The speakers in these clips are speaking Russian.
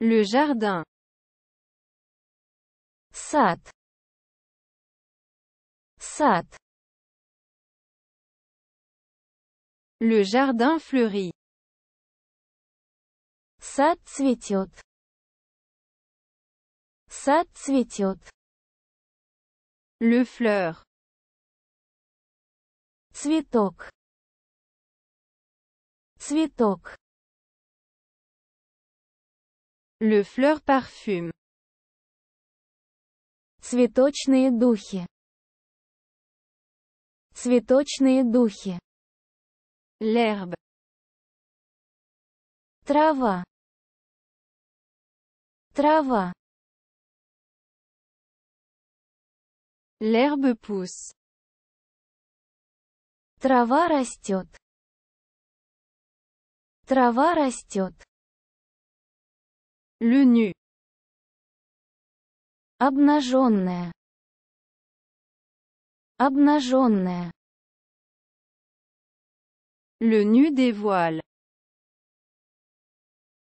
Le jardin. Sat. Sat. Le jardin fleuri. Sat цветет. Sat цветет. Le fleur. Цветок. Цветок. Le fleur parfum. Цветочные духи. Цветочные духи. L'herbe. Трава. Трава. L'herbe pousse. Трава растет. Трава растет. Лени. Обнаженная. Обнаженная. Le nu dévoile.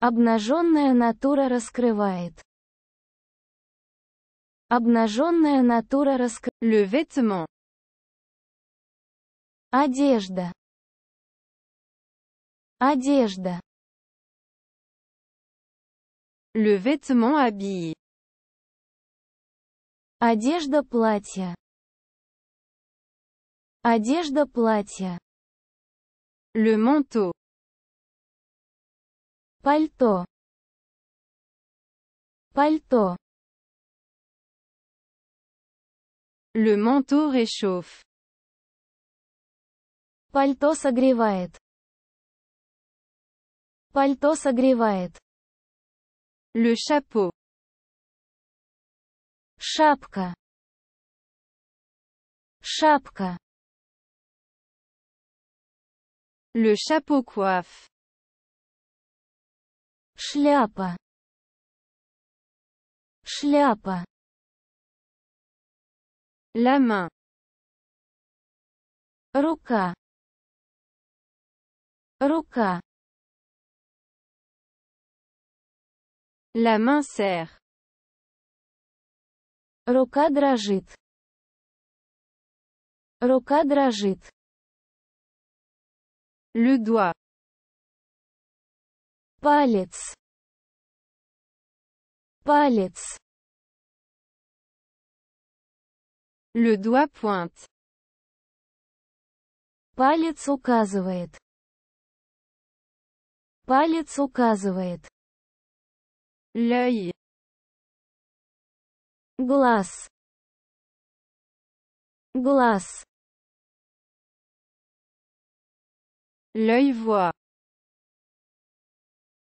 Обнаженная натура раскрывает. Обнаженная натура раскрывает. Le vêtement. Одежда. Одежда. Le vêtement habille. Одежда платья, Одежда платья, Le manteau. Пальто. Пальто. Le manteau réchauffe. Пальто согревает. Пальто согревает. Le chapeau. Шапка. Шапка. Le chapeau coiffe. Шляпа. Шляпа. La main. Рука. Рука. La main serre. Рука дрожит. Рука дрожит. Le doigt. Палец. Палец. Le doigt pointe. Палец указывает. Палец указывает. L'œil. Глаз. Глаз. L'œil во.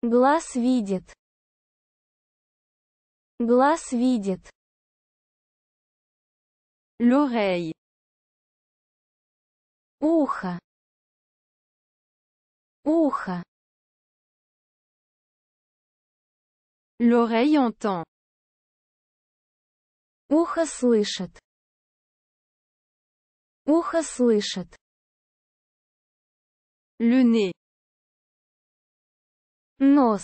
Глаз видит. Глаз видит. Лурей. Ухо. Ухо. L'oreille entend. Ухо слышит. Ухо слышит. Le nez. Нос.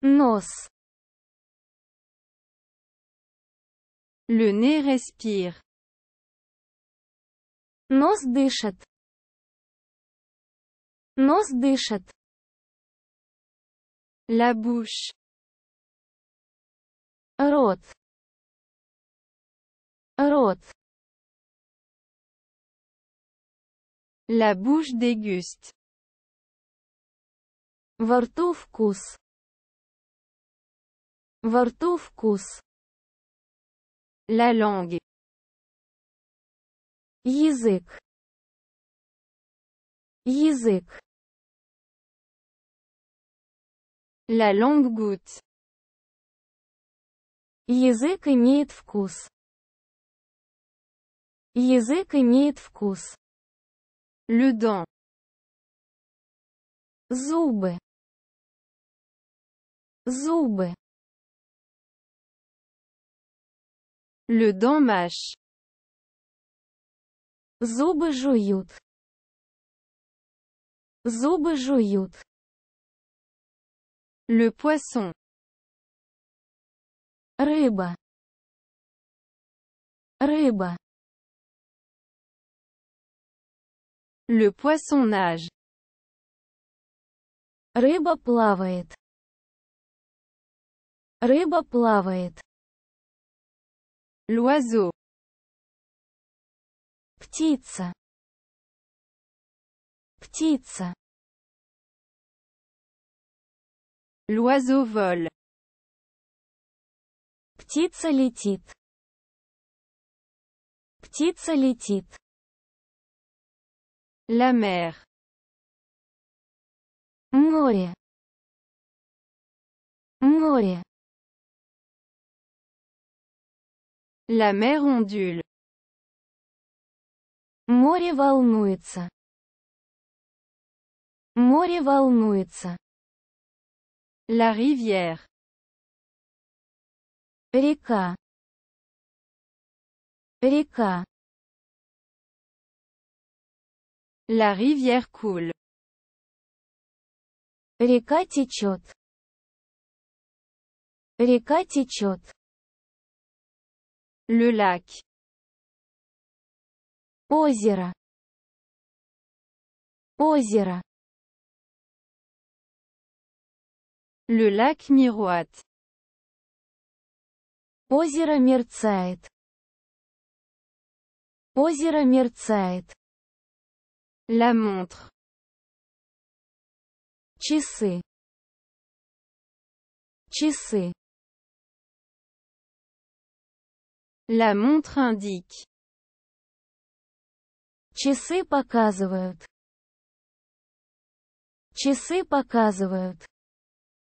Нос. Le nez respire. Нос дышит. Нос дышит. La bouche. Рот. Рот. La bouche déguste. Во рту вкус. Во рту вкус. La langue. Язык. Язык. La langue goûte. Язык имеет вкус. Язык имеет вкус. Le dent. Зубы. Зубы. Le dent mâche. Зубы жуют. Зубы жуют. Le poisson. Рыба. Рыба. Le poisson nage. Рыба плавает. Рыба плавает. L'oiseau. Птица. Птица. L'oiseau vole. Птица летит. Птица летит. La mer. Море. Море. La mer ondule. Море волнуется. Море волнуется. La rivière Rika Rika La rivière coule Rika Tichot Rika Tichot Le lac Ozira Ozira Le lac miroite. Озеро мерцает. Озеро мерцает. La montre. Часы. Часы. La montre indique. Часы показывают. Часы показывают.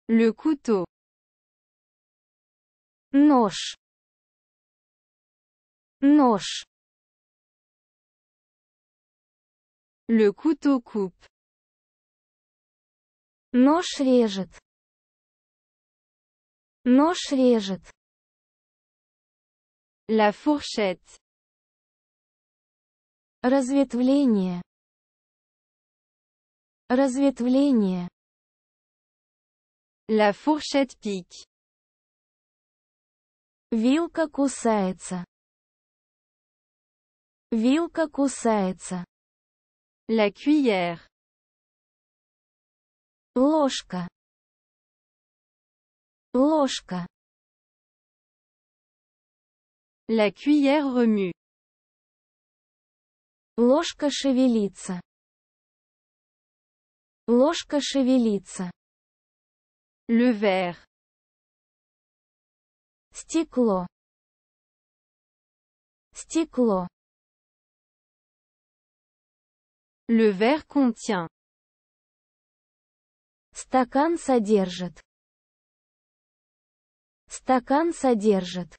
Le couteau. Нож. Нож. Le couteau coupe. Нож режет. Нож режет. La fourchette. Разветвление. Разветвление. La fourchette pique. Вилка кусается. Вилка кусается. La cuillère. Ложка. Ложка. La cuillère remue. Ложка шевелится. Ложка шевелится. Le verre. Стекло. Стекло. Le verre contient. Стакан содержит. Стакан содержит.